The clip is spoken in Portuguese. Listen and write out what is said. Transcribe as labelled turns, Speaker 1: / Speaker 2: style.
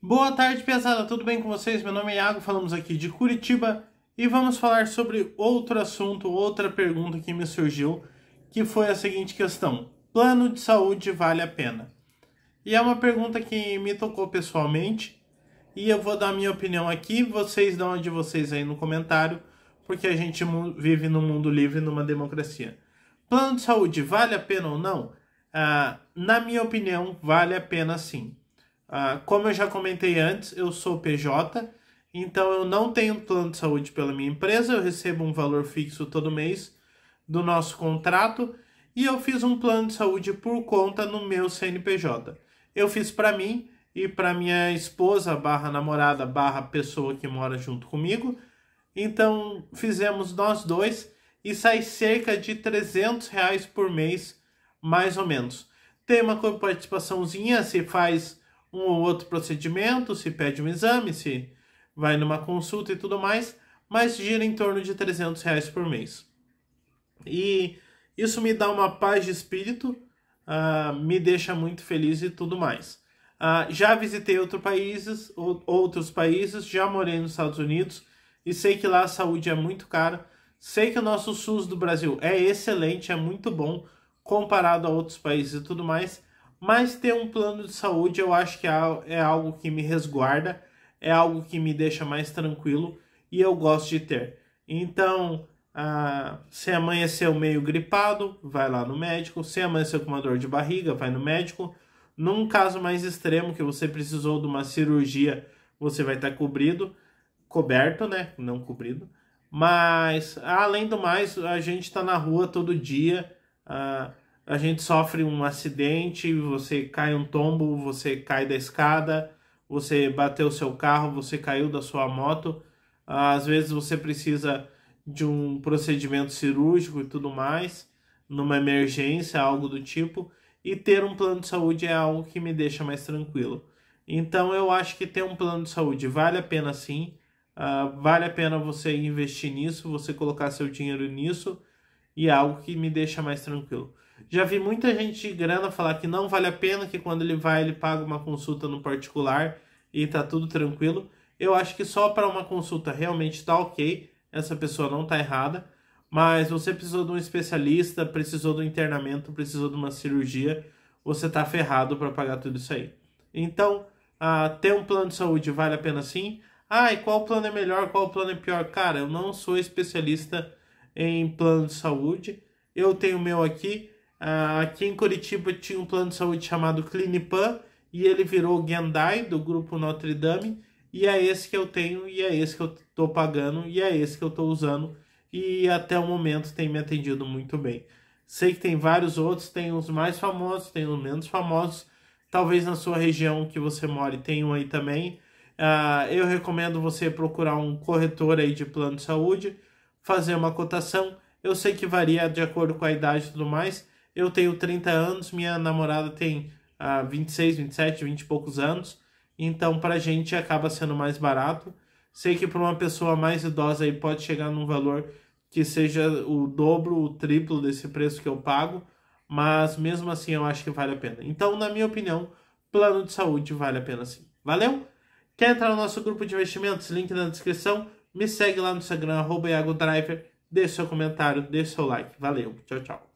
Speaker 1: Boa tarde, pesada. Tudo bem com vocês? Meu nome é Iago, falamos aqui de Curitiba e vamos falar sobre outro assunto, outra pergunta que me surgiu, que foi a seguinte questão: plano de saúde vale a pena? E é uma pergunta que me tocou pessoalmente e eu vou dar minha opinião aqui, vocês dão a de vocês aí no comentário, porque a gente vive num mundo livre, numa democracia. Plano de saúde vale a pena ou não? Ah, na minha opinião, vale a pena sim Uh, como eu já comentei antes, eu sou PJ, então eu não tenho plano de saúde pela minha empresa, eu recebo um valor fixo todo mês do nosso contrato e eu fiz um plano de saúde por conta no meu CNPJ. Eu fiz para mim e para minha esposa, barra namorada, barra pessoa que mora junto comigo. Então fizemos nós dois e sai cerca de 300 reais por mês, mais ou menos. Tem uma participaçãozinha, se faz um ou outro procedimento, se pede um exame, se vai numa consulta e tudo mais, mas gira em torno de 300 reais por mês. E isso me dá uma paz de espírito, uh, me deixa muito feliz e tudo mais. Uh, já visitei outro países, outros países, já morei nos Estados Unidos e sei que lá a saúde é muito cara. Sei que o nosso SUS do Brasil é excelente, é muito bom comparado a outros países e tudo mais, mas ter um plano de saúde eu acho que é, é algo que me resguarda, é algo que me deixa mais tranquilo e eu gosto de ter. Então, ah, se amanheceu meio gripado, vai lá no médico. Se amanheceu com uma dor de barriga, vai no médico. Num caso mais extremo, que você precisou de uma cirurgia, você vai estar tá cobrido, coberto, né? Não cobrido. Mas, além do mais, a gente está na rua todo dia. Ah, a gente sofre um acidente, você cai um tombo, você cai da escada, você bateu seu carro, você caiu da sua moto. Às vezes você precisa de um procedimento cirúrgico e tudo mais, numa emergência, algo do tipo, e ter um plano de saúde é algo que me deixa mais tranquilo. Então eu acho que ter um plano de saúde vale a pena sim, uh, vale a pena você investir nisso, você colocar seu dinheiro nisso, e é algo que me deixa mais tranquilo. Já vi muita gente de grana falar que não vale a pena, que quando ele vai ele paga uma consulta no particular e tá tudo tranquilo. Eu acho que só para uma consulta realmente tá ok, essa pessoa não tá errada, mas você precisou de um especialista, precisou do um internamento, precisou de uma cirurgia, você tá ferrado para pagar tudo isso aí. Então, ah, ter um plano de saúde vale a pena sim. Ah, e qual plano é melhor, qual plano é pior? Cara, eu não sou especialista em plano de saúde. Eu tenho o meu aqui, ah, aqui em Curitiba tinha um plano de saúde chamado Clinipan e ele virou Gendai do grupo Notre Dame e é esse que eu tenho e é esse que eu estou pagando e é esse que eu estou usando e até o momento tem me atendido muito bem. Sei que tem vários outros, tem os mais famosos, tem os menos famosos. Talvez na sua região que você mora tem um aí também. Uh, eu recomendo você procurar um corretor aí de plano de saúde, fazer uma cotação. Eu sei que varia de acordo com a idade e tudo mais, eu tenho 30 anos, minha namorada tem ah, 26, 27, 20 e poucos anos. Então, para a gente acaba sendo mais barato. Sei que para uma pessoa mais idosa aí pode chegar num valor que seja o dobro, o triplo desse preço que eu pago, mas mesmo assim eu acho que vale a pena. Então, na minha opinião, plano de saúde vale a pena sim. Valeu? Quer entrar no nosso grupo de investimentos? Link na descrição. Me segue lá no Instagram, arroba Deixe seu comentário, deixe seu like. Valeu, tchau, tchau.